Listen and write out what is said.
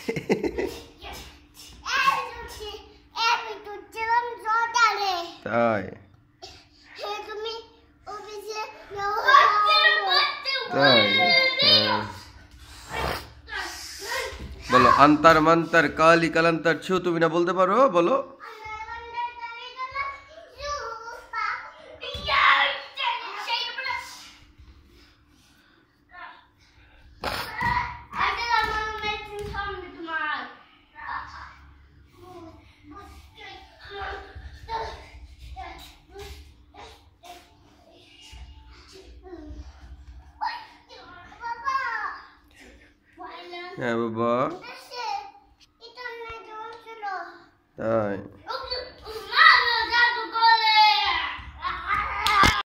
তাই তাই বলো অন্তর মন্তর কালি কালান্তর ছো তুমি না বলতে পারো বলো হ্যাঁ বাবা তাই